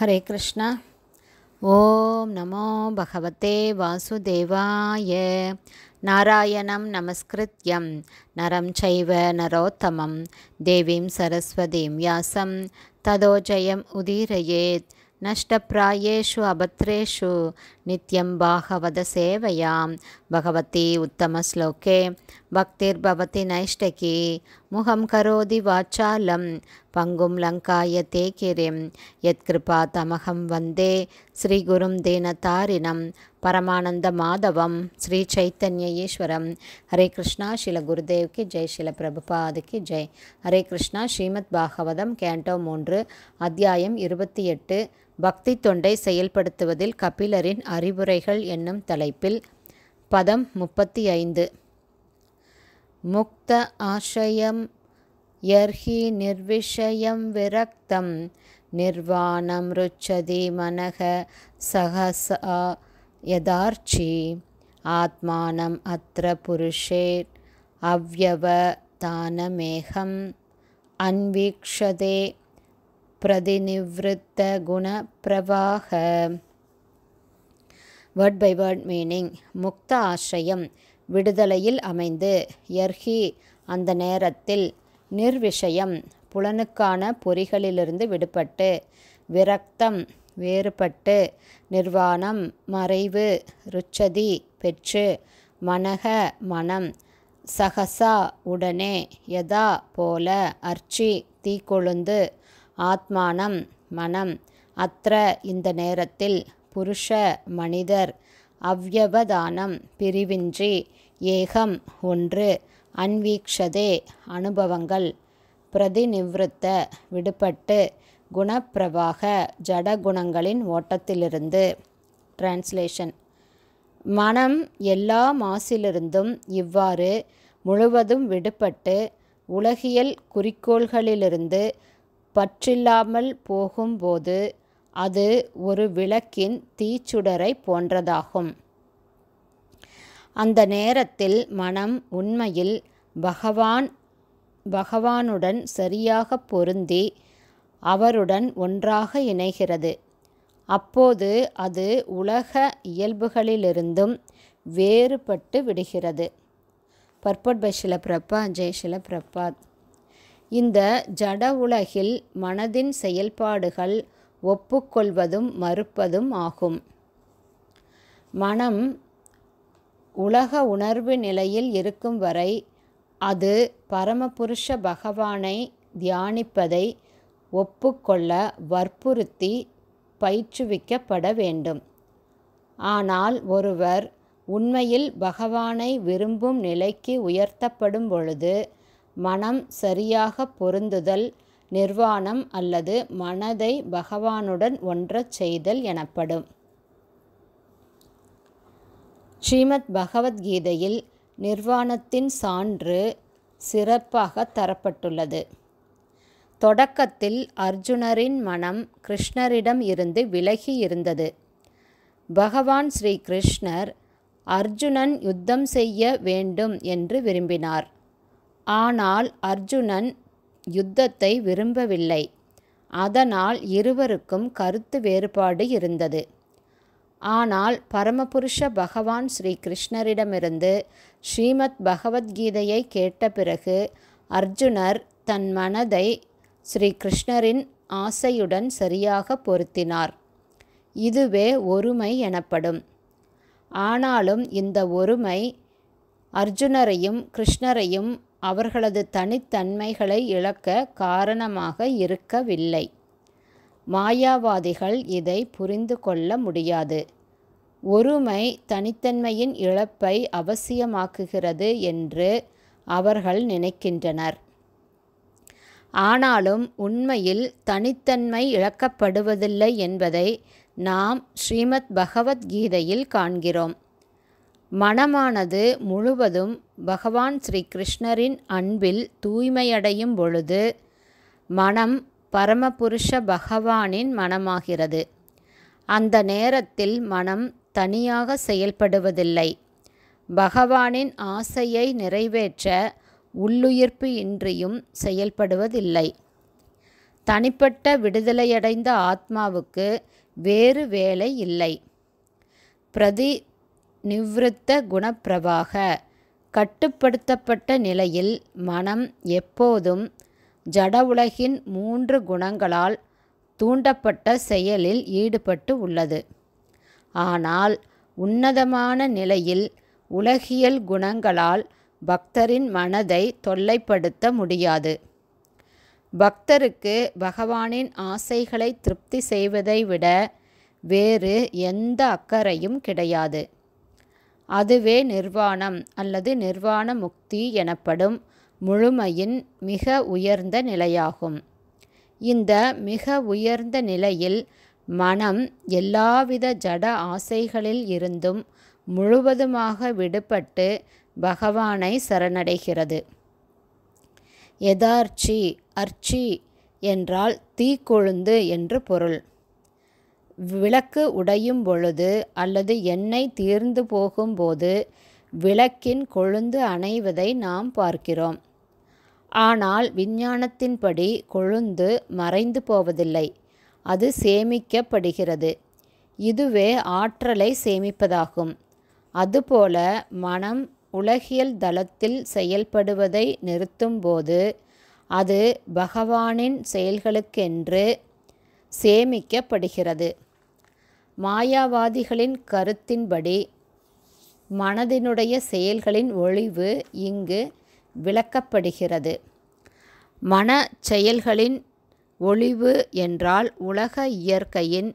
ஹரே கிருஷ்ணா ஓம் நமோ பகவத்தே வாசுதேவாய நாராயணம் நமஸ்கிருத்யம் நரம் சைவ நரோத்தமம் தேவீம் சரஸ்வதீம் யாசம் ததோஜயம் உதீரயேத் நஷ்டப்பிராயேஷு அபத்ரேஷு நித்யம் பாகவத சேவையாம் பகவதி உத்தம ஸ்லோகே பக்திர் பவதி நைஷ்டகி முகம் கரோதி வாச்சாலம் பங்கும் லங்காய தேக்கிரிம் எத் கிருபா தமகம் வந்தே ஸ்ரீகுரும் தீனதாரினம் பரமானந்த மாதவம் ஸ்ரீ சைத்தன்ய ஈஸ்வரம் ஹரே கிருஷ்ணா ஷில குருதேவ்கி ஜெய் ஷில பிரபுபாதுக்கு ஜெய் ஹரே கிருஷ்ணா ஸ்ரீமத் பாகவதம் கேண்டோ மூன்று அத்தியாயம் இருபத்தி எட்டு பக்தி தொண்டை செயல்படுத்துவதில் கபிலரின் அறிவுரைகள் என்னும் தலைப்பில் பதம் முப்பத்தி ஐந்து முக்த ஆசயம் யர்ஹி நிர்விஷயம் விரக்தம் நிர்வாணம் ருச்சதி மனக சகசா யதார்ச்சி ஆத்மானம் அத்திர புருஷேர் தானமேகம் அன்வீக்ஷதே பிரதிநிவத்த குணப்பிரவாக வேர்ட் பை வேர்ட் மீனிங் முக்த ஆசிரியம் விடுதலையில் அமைந்து எர்ஹி அந்த நேரத்தில் நிர்விஷயம் புலனுக்கான பொறிகளிலிருந்து விடுபட்டு விரக்தம் வேறுபட்டு நிர்வாணம் மறைவு ருச்சதி பெற்று மனக மனம் சகசா உடனே யதா போல அர்ச்சி தீக்கொழுந்து ஆத்மானம் மனம் அத்திர இந்த நேரத்தில் புருஷ மனிதர் அவ்யவதானம் பிரிவின்றி ஏகம் ஒன்று அன்வீக்ஷதே அனுபவங்கள் பிரதிநிவத்த விடுபட்டு குணப்பிரவாக ஜடகுணங்களின் ஓட்டத்திலிருந்து டிரான்ஸ்லேஷன் மனம் எல்லா மாசிலிருந்தும் இவ்வாறு முழுவதும் விடுபட்டு உலகியல் குறிக்கோள்களிலிருந்து பற்றில்லாமல் போகும்போது அது ஒரு விளக்கின் தீச்சுடரை போன்றதாகும் அந்த நேரத்தில் மனம் உண்மையில் பகவான் பகவானுடன் சரியாக பொருந்தி அவருடன் ஒன்றாக இணைகிறது அப்போது அது உலக இயல்புகளிலிருந்தும் வேறுபட்டு விடுகிறது பர்பட் பை சிலப்பிரப்பா ஜெய் சிலப்பிரப்பாத் இந்த ஜட உலகில் மனதின் செயல்பாடுகள் ஒப்புக்கொள்வதும் மறுப்பதும் ஆகும் மனம் உலக உணர்வு நிலையில் இருக்கும் வரை அது பரமபுருஷ பகவானை தியானிப்பதை ஒப்புக்கொள்ள வற்புறுத்தி பயிற்றுவிக்கப்பட வேண்டும் ஆனால் ஒருவர் உண்மையில் பகவானை விரும்பும் நிலைக்கு உயர்த்தப்படும் பொழுது மனம் சரியாக பொருந்துதல் நிர்வாணம் அல்லது மனதை பகவானுடன் ஒன்றச் செய்தல் எனப்படும் ஸ்ரீமத் பகவத்கீதையில் நிர்வாணத்தின் சான்று சிறப்பாக தரப்பட்டுள்ளது தொடக்கத்தில் அர்ஜுனரின் மனம் கிருஷ்ணரிடம் இருந்து விலகி இருந்தது பகவான் ஸ்ரீ கிருஷ்ணர் அர்ஜுனன் யுத்தம் செய்ய வேண்டும் என்று விரும்பினார் ஆனால் அர்ஜுனன் யுத்தத்தை விரும்பவில்லை அதனால் இருவருக்கும் கருத்து வேறுபாடு இருந்தது ஆனால் பரமபுருஷ பகவான் ஸ்ரீ கிருஷ்ணரிடமிருந்து ஸ்ரீமத் பகவத்கீதையை கேட்ட பிறகு அர்ஜுனர் தன் மனதை ஸ்ரீ கிருஷ்ணரின் ஆசையுடன் சரியாக பொருத்தினார் இதுவே ஒருமை எனப்படும் ஆனாலும் இந்த ஒருமை அர்ஜுனரையும் கிருஷ்ணரையும் அவர்களது தனித்தன்மைகளை இழக்க காரணமாக இருக்கவில்லை மாயாவாதிகள் இதை புரிந்து கொள்ள முடியாது ஒருமை தனித்தன்மையின் இழப்பை அவசியமாக்குகிறது என்று அவர்கள் நினைக்கின்றனர் ஆனாலும் உண்மையில் தனித்தன்மை இழக்கப்படுவதில்லை என்பதை நாம் ஸ்ரீமத் பகவத்கீதையில் காண்கிறோம் மனமானது முழுவதும் பகவான் ஸ்ரீ கிருஷ்ணரின் அன்பில் தூய்மையடையும் பொழுது மனம் பரமபுருஷ பகவானின் மனமாகிறது அந்த நேரத்தில் மனம் தனியாக செயல்படுவதில்லை பகவானின் ஆசையை நிறைவேற்ற உள்ளுயிர்ப்பு இன்றியும் செயல்படுவதில்லை தனிப்பட்ட விடுதலையடைந்த ஆத்மாவுக்கு வேறு வேலை இல்லை பிரதி நிவிருத்த குணப்பிரபாக கட்டுப்படுத்தப்பட்ட நிலையில் மனம் எப்போதும் ஜட உலகின் மூன்று குணங்களால் தூண்டப்பட்ட செயலில் ஈடுபட்டு உள்ளது ஆனால் உன்னதமான நிலையில் உலகியல் குணங்களால் பக்தரின் மனதை தொல்லைப்படுத்த முடியாது பக்தருக்கு பகவானின் ஆசைகளை திருப்தி செய்வதை விட வேறு எந்த அக்கறையும் கிடையாது அதுவே நிர்வாணம் அல்லது நிர்வாண முக்தி எனப்படும் முழுமையின் மிக உயர்ந்த நிலையாகும் இந்த மிக உயர்ந்த நிலையில் மனம் எல்லாவித ஜட ஆசைகளில் இருந்தும் முழுவதுமாக விடுபட்டு பகவானை சரணடைகிறது எதார்ச்சி அர்ச்சி என்றால் தீக்கொழுந்து என்று பொருள் விளக்கு உடையும் பொழுது அல்லது எண்ணெய் தீர்ந்து போகும்போது விளக்கின் கொழுந்து அணைவதை நாம் பார்க்கிறோம் ஆனால் விஞ்ஞானத்தின்படி கொழுந்து மறைந்து போவதில்லை அது சேமிக்கப்படுகிறது இதுவே ஆற்றலை சேமிப்பதாகும் அதுபோல மனம் உலகியல் தளத்தில் செயல்படுவதை நிறுத்தும்போது அது பகவானின் செயல்களுக்கென்று சேமிக்கப்படுகிறது மாயாவாதிகளின் கருத்தின்படி மனதினுடைய செயல்களின் ஒளிவு இங்கு விளக்கப்படுகிறது மன செயல்களின் ஒளிவு என்றால் உலக இயற்கையின்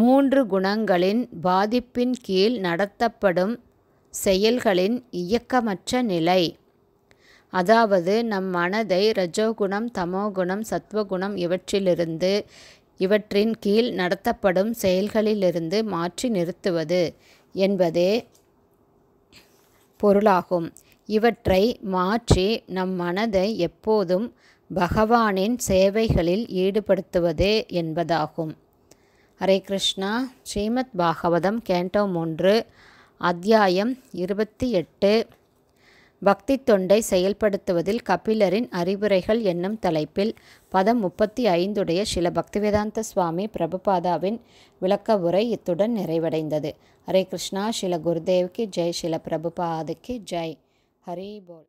மூன்று குணங்களின் பாதிப்பின் கீழ் நடத்தப்படும் செயல்களின் இயக்கமற்ற நிலை அதாவது நம் மனதை ரஜோகுணம் தமோகுணம் சத்வகுணம் இவற்றிலிருந்து இவற்றின் கீழ் நடத்தப்படும் செயல்களிலிருந்து மாற்றி நிறுத்துவது என்பதே பொருளாகும் இவற்றை மாற்றி நம் மனதை எப்போதும் பகவானின் சேவைகளில் ஈடுபடுத்துவதே என்பதாகும் ஹரே கிருஷ்ணா ஸ்ரீமத் பாகவதம் கேண்டோ மூன்று அத்தியாயம் இருபத்தி எட்டு பக்தி தொண்டை செயல்படுத்துவதில் கபிலரின் அறிவுரைகள் என்னும் தலைப்பில் பதம் முப்பத்தி ஐந்துடைய சில பக்திவேதாந்த சுவாமி பிரபுபாதாவின் விளக்க உரை இத்துடன் நிறைவடைந்தது ஹரே கிருஷ்ணா சில குருதேவ்க்கு ஜெய் சில பிரபுபாதுக்கு ஜெய் ஹரி போல்